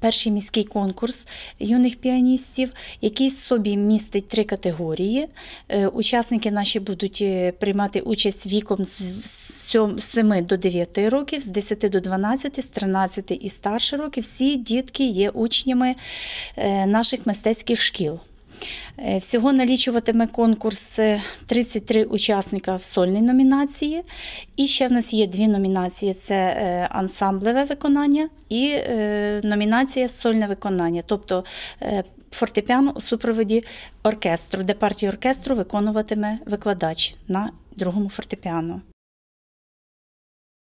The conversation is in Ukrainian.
Перший міський конкурс юних піаністів, який собі містить три категорії. Е, учасники наші будуть е, приймати участь віком з 7 до 9 років, з 10 до 12, з 13 і старше років. Всі дітки є учнями е, наших мистецьких шкіл. Е, всього налічуватиме конкурс 33 е, учасника в сольній номінації. І ще в нас є дві номінації: це е, ансамблеве виконання і номінація сольне виконання, тобто фортепіано у супроводі оркестру, де партію оркестру виконуватиме викладач на другому фортепіано.